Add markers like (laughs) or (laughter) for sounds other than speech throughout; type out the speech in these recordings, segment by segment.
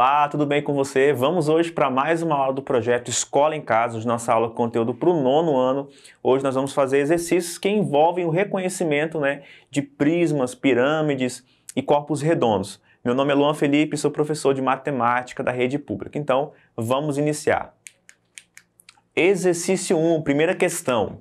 Olá, tudo bem com você? Vamos hoje para mais uma aula do projeto Escola em Casa, nossa aula de conteúdo para o nono ano. Hoje nós vamos fazer exercícios que envolvem o reconhecimento né, de prismas, pirâmides e corpos redondos. Meu nome é Luan Felipe, sou professor de matemática da rede pública. Então, vamos iniciar. Exercício 1, primeira questão.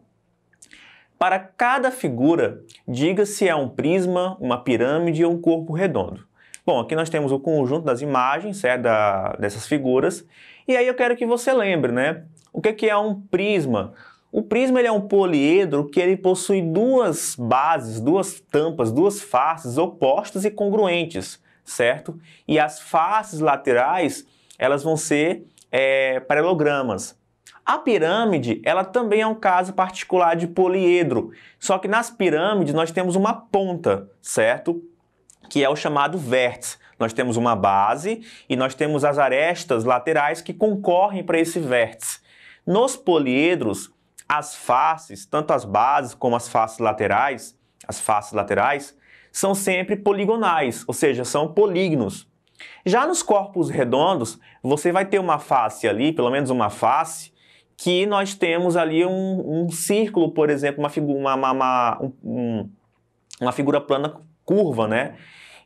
Para cada figura, diga se é um prisma, uma pirâmide ou um corpo redondo. Bom, aqui nós temos o conjunto das imagens, certo? Né, da, dessas figuras. E aí eu quero que você lembre, né? O que é, que é um prisma? O prisma ele é um poliedro que ele possui duas bases, duas tampas, duas faces opostas e congruentes, certo? E as faces laterais elas vão ser é, paralelogramas. A pirâmide ela também é um caso particular de poliedro, só que nas pirâmides nós temos uma ponta, certo? que é o chamado vértice. Nós temos uma base e nós temos as arestas laterais que concorrem para esse vértice. Nos poliedros, as faces, tanto as bases como as faces laterais, as faces laterais, são sempre poligonais, ou seja, são polígonos. Já nos corpos redondos, você vai ter uma face ali, pelo menos uma face, que nós temos ali um, um círculo, por exemplo, uma, figura, uma, uma, um, uma figura plana curva, né?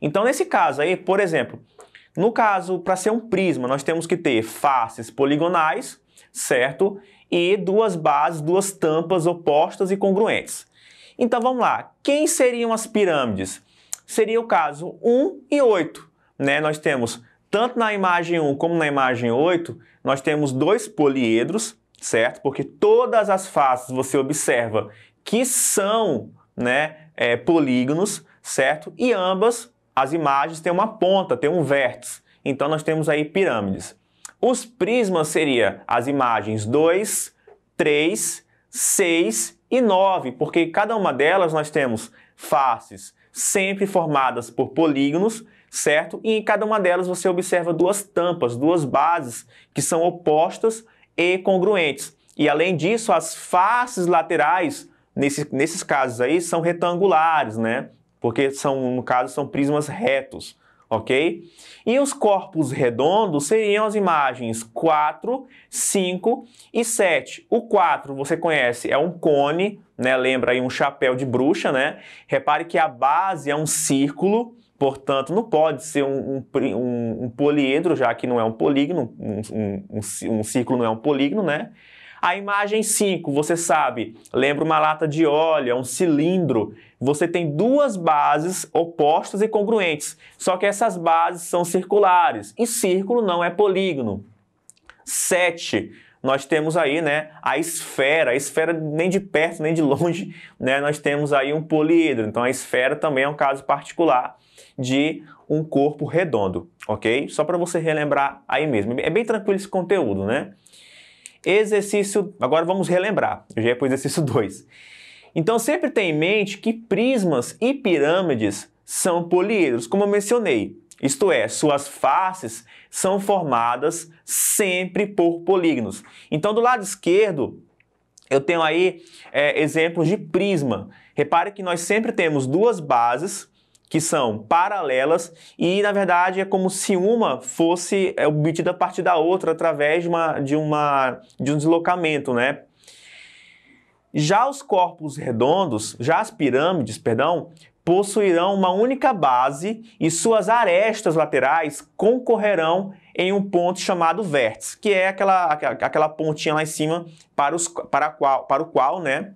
Então, nesse caso aí, por exemplo, no caso, para ser um prisma, nós temos que ter faces poligonais, certo? E duas bases, duas tampas opostas e congruentes. Então vamos lá, quem seriam as pirâmides? Seria o caso 1 e 8. Né? Nós temos, tanto na imagem 1 como na imagem 8, nós temos dois poliedros, certo? Porque todas as faces você observa que são né, é, polígonos, certo? E ambas as imagens têm uma ponta, têm um vértice. Então nós temos aí pirâmides. Os prismas seria as imagens 2, 3, 6 e 9, porque cada uma delas nós temos faces sempre formadas por polígonos, certo? E em cada uma delas você observa duas tampas, duas bases que são opostas e congruentes. E além disso, as faces laterais, nesse, nesses casos aí, são retangulares, né? porque são, no caso, são prismas retos, ok? E os corpos redondos seriam as imagens 4, 5 e 7. O 4, você conhece, é um cone, né? Lembra aí um chapéu de bruxa, né? Repare que a base é um círculo, Portanto, não pode ser um, um, um, poliedro, já que não é um polígono, um, um, um círculo não é um polígono, né? A imagem 5, você sabe, lembra uma lata de óleo, é um cilindro. Você tem duas bases opostas e congruentes, só que essas bases são circulares e círculo não é polígono. 7, nós temos aí né, a esfera, a esfera nem de perto nem de longe, né, nós temos aí um poliedro. Então a esfera também é um caso particular de um corpo redondo, ok? Só para você relembrar aí mesmo. É bem tranquilo esse conteúdo, né? Exercício, agora vamos relembrar, eu já ia para o exercício 2. (laughs) Então sempre tenha em mente que prismas e pirâmides são poliedros, como eu mencionei. Isto é, suas faces são formadas sempre por polígonos. Então do lado esquerdo eu tenho aí é, exemplos de prisma. Repare que nós sempre temos duas bases que são paralelas e, na verdade, é como se uma fosse é obtida a partir da outra através de, uma, de, uma, de um deslocamento, né? Já os corpos redondos, já as pirâmides, perdão, possuirão uma única base e suas arestas laterais concorrerão em um ponto chamado vértice, que é aquela, aquela pontinha lá em cima para, os, para, qual, para o qual né,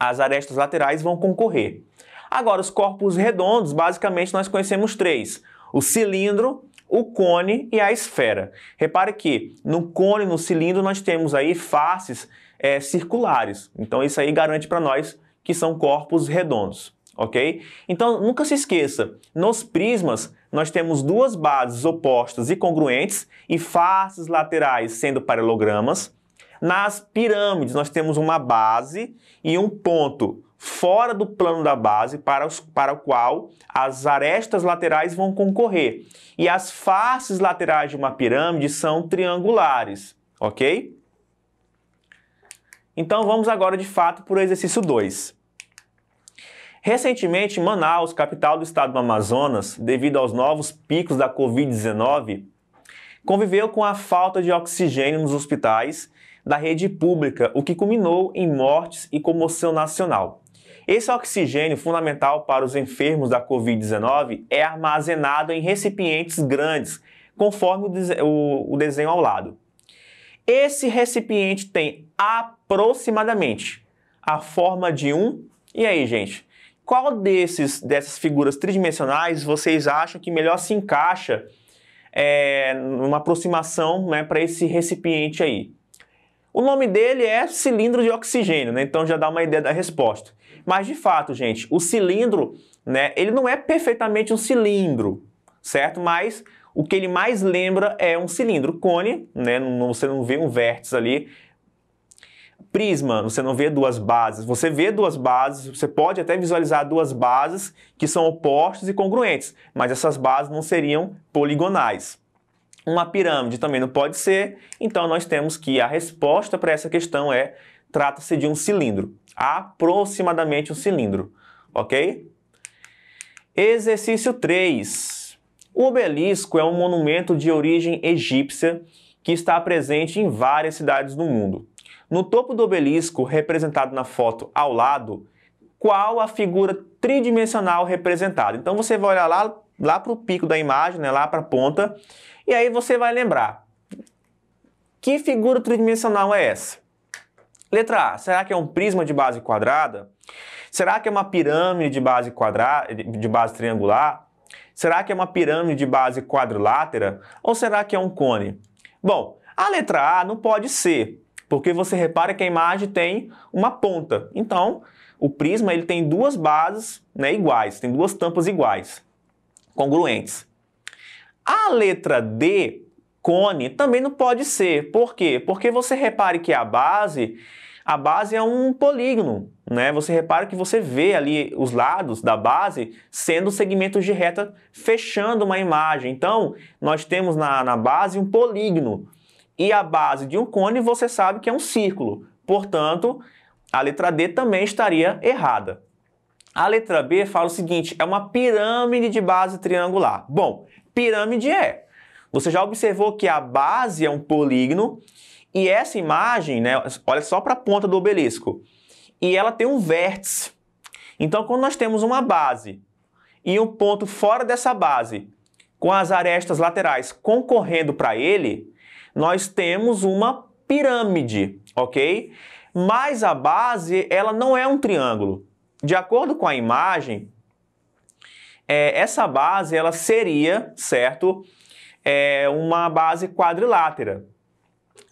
as arestas laterais vão concorrer. Agora, os corpos redondos, basicamente, nós conhecemos três: o cilindro, o cone e a esfera. Repare que no cone, no cilindro, nós temos aí faces é, circulares. Então, isso aí garante para nós que são corpos redondos, ok? Então, nunca se esqueça, nos prismas, nós temos duas bases opostas e congruentes e faces laterais sendo paralelogramas. Nas pirâmides, nós temos uma base e um ponto fora do plano da base para, os, para o qual as arestas laterais vão concorrer. E as faces laterais de uma pirâmide são triangulares, ok? Então vamos agora de fato para o exercício 2. Recentemente, Manaus, capital do estado do Amazonas, devido aos novos picos da Covid-19, conviveu com a falta de oxigênio nos hospitais da rede pública, o que culminou em mortes e comoção nacional. Esse oxigênio, fundamental para os enfermos da Covid-19, é armazenado em recipientes grandes, conforme o desenho ao lado. Esse recipiente tem aproximadamente a forma de um. E aí, gente? Qual desses, dessas figuras tridimensionais vocês acham que melhor se encaixa é, numa aproximação né, para esse recipiente aí? O nome dele é cilindro de oxigênio, né? então já dá uma ideia da resposta. Mas de fato, gente, o cilindro, né, ele não é perfeitamente um cilindro, certo? Mas o que ele mais lembra é um cilindro. Cone, né, você não vê um vértice ali. Prisma, você não vê duas bases. Você vê duas bases, você pode até visualizar duas bases que são opostas e congruentes, mas essas bases não seriam poligonais uma pirâmide também não pode ser, então nós temos que a resposta para essa questão é trata-se de um cilindro aproximadamente um cilindro, ok? Exercício 3. O obelisco é um monumento de origem egípcia que está presente em várias cidades do mundo. No topo do obelisco, representado na foto ao lado, qual a figura tridimensional representada? Então você vai olhar lá, lá para o pico da imagem, né, lá para a ponta, e aí você vai lembrar. Que figura tridimensional é essa? Letra A, será que é um prisma de base quadrada? Será que é uma pirâmide de base quadrada, de base triangular? Será que é uma pirâmide de base quadrilátera ou será que é um cone? Bom, a letra A não pode ser, porque você repara que a imagem tem uma ponta. Então, o prisma ele tem duas bases né, iguais, tem duas tampas iguais, congruentes. A letra D cone também não pode ser. Por quê? Porque você repare que a base, a base é um polígono, né? Você repara que você vê ali os lados da base sendo segmentos de reta fechando uma imagem. Então, nós temos na, na base um polígono e a base de um cone você sabe que é um círculo. Portanto, a letra D também estaria errada. A letra B fala o seguinte, é uma pirâmide de base triangular. Bom, pirâmide é você já observou que a base é um polígono e essa imagem, né, olha só para a ponta do obelisco, e ela tem um vértice. Então, quando nós temos uma base e um ponto fora dessa base, com as arestas laterais concorrendo para ele, nós temos uma pirâmide, ok? Mas a base, ela não é um triângulo. De acordo com a imagem, é, essa base, ela seria, certo? é, uma base quadrilátera.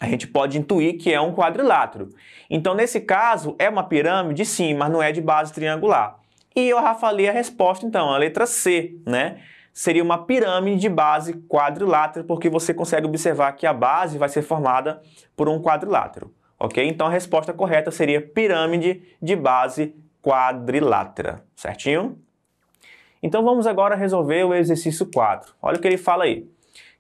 A gente pode intuir que é um quadrilátero. Então, nesse caso, é uma pirâmide, sim, mas não é de base triangular. E eu já falei a resposta, então, a letra C, né? Seria uma pirâmide de base quadrilátera, porque você consegue observar que a base vai ser formada por um quadrilátero, ok? Então, a resposta correta seria pirâmide de base quadrilátera, certinho? Então, vamos agora resolver o exercício 4. Olha o que ele fala aí.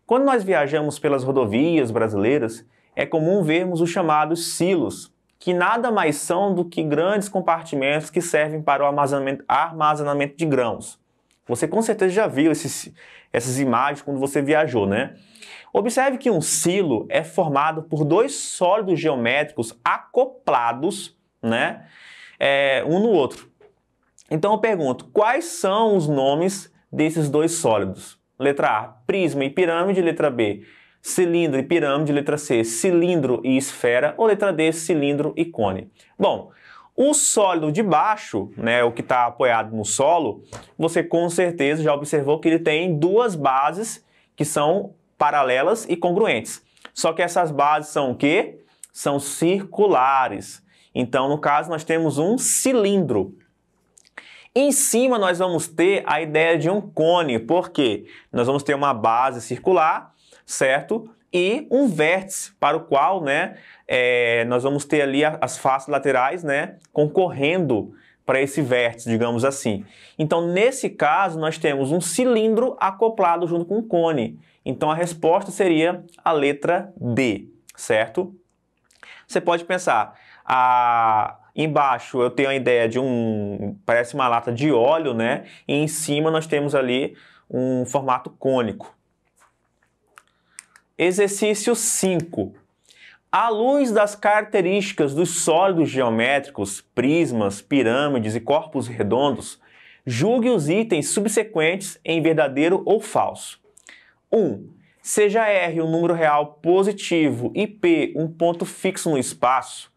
Quando nós viajamos pelas rodovias brasileiras, é comum vermos os chamados silos, que nada mais são do que grandes compartimentos que servem para o armazenamento, armazenamento de grãos. Você com certeza já viu esses, essas imagens quando você viajou, né? Observe que um silo é formado por dois sólidos geométricos acoplados, né? É, um no outro. Então eu pergunto, quais são os nomes desses dois sólidos? Letra A, prisma e pirâmide. Letra B, cilindro e pirâmide. Letra C, cilindro e esfera. Ou letra D, cilindro e cone. Bom, o sólido de baixo, né, o que está apoiado no solo, você com certeza já observou que ele tem duas bases que são paralelas e congruentes. Só que essas bases são o quê? São circulares. Então, no caso, nós temos um cilindro. Em cima nós vamos ter a ideia de um cone, porque nós vamos ter uma base circular, certo? E um vértice para o qual, né, é, nós vamos ter ali as faces laterais, né, concorrendo para esse vértice, digamos assim. Então, nesse caso, nós temos um cilindro acoplado junto com um cone. Então, a resposta seria a letra D, certo? Você pode pensar, a Embaixo eu tenho a ideia de um, parece uma lata de óleo, né? E em cima nós temos ali um formato cônico. Exercício 5. À luz das características dos sólidos geométricos, prismas, pirâmides e corpos redondos, julgue os itens subsequentes em verdadeiro ou falso. 1. Um, seja R um número real positivo e P um ponto fixo no espaço,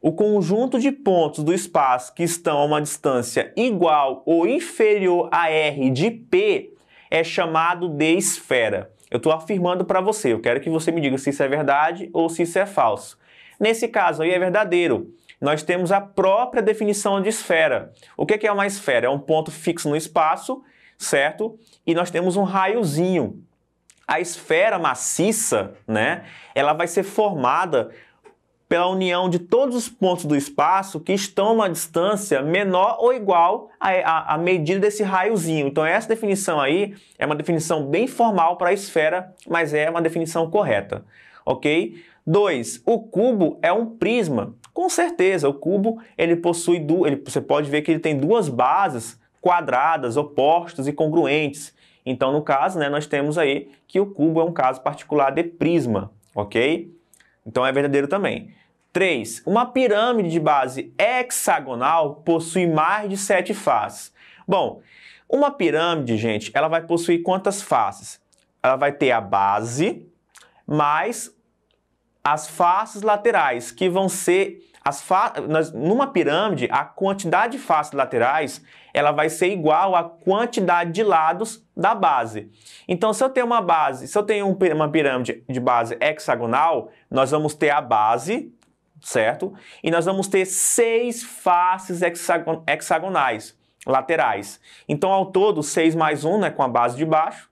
o conjunto de pontos do espaço que estão a uma distância igual ou inferior a r de P é chamado de esfera. Eu estou afirmando para você, eu quero que você me diga se isso é verdade ou se isso é falso. Nesse caso aí é verdadeiro. Nós temos a própria definição de esfera. O que é, é uma esfera? É um ponto fixo no espaço, certo? E nós temos um raiozinho. A esfera maciça, né? Ela vai ser formada pela união de todos os pontos do espaço que estão a uma distância menor ou igual à, à, medida desse raiozinho. Então essa definição aí é uma definição bem formal para a esfera, mas é uma definição correta, ok? 2. O cubo é um prisma. Com certeza, o cubo ele possui duas. Você pode ver que ele tem duas bases quadradas, opostas e congruentes. Então, no caso, né, nós temos aí que o cubo é um caso particular de prisma, ok? Então é verdadeiro também. 3. Uma pirâmide de base hexagonal possui mais de 7 faces. Bom, uma pirâmide, gente, ela vai possuir quantas faces? Ela vai ter a base mais as faces laterais, que vão ser as fa... Nós, numa pirâmide, a quantidade de faces laterais ela vai ser igual à quantidade de lados da base. Então, se eu tenho uma base, se eu tenho uma pirâmide de base hexagonal, nós vamos ter a base, certo? E nós vamos ter seis faces hexagon hexagonais laterais. Então, ao todo, 6 mais 1, né, com a base de baixo,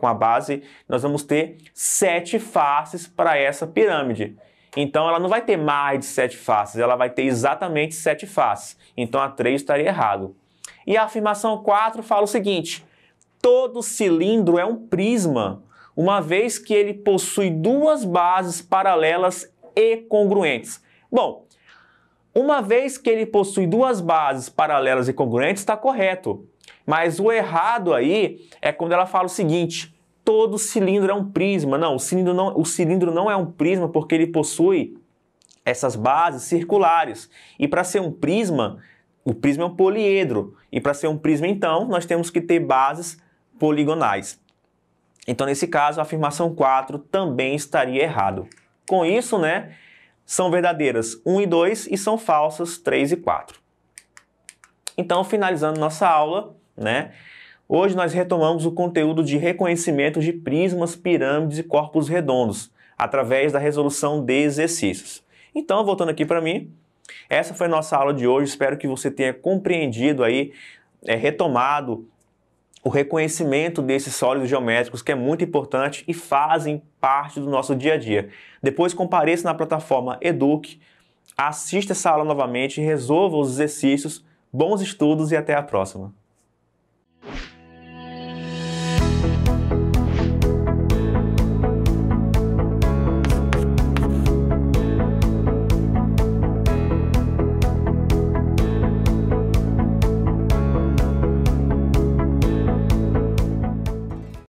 com a base, nós vamos ter sete faces para essa pirâmide. Então ela não vai ter mais de sete faces, ela vai ter exatamente sete faces. Então a 3 estaria errado. E a afirmação 4 fala o seguinte: todo cilindro é um prisma, uma vez que ele possui duas bases paralelas e congruentes. Bom, uma vez que ele possui duas bases paralelas e congruentes, está correto. Mas o errado aí é quando ela fala o seguinte: todo cilindro é um prisma. Não, o cilindro não, o cilindro não é um prisma porque ele possui essas bases circulares. E para ser um prisma, o prisma é um poliedro. E para ser um prisma, então, nós temos que ter bases poligonais. Então, nesse caso, a afirmação 4 também estaria errado. Com isso, né, são verdadeiras 1 e 2 e são falsas 3 e 4. Então, finalizando nossa aula, né, Hoje nós retomamos o conteúdo de reconhecimento de prismas, pirâmides e corpos redondos, através da resolução de exercícios. Então, voltando aqui para mim, essa foi a nossa aula de hoje. Espero que você tenha compreendido aí, é, retomado o reconhecimento desses sólidos geométricos que é muito importante e fazem parte do nosso dia a dia. Depois compareça na plataforma Eduque, assista essa aula novamente, resolva os exercícios, bons estudos e até a próxima.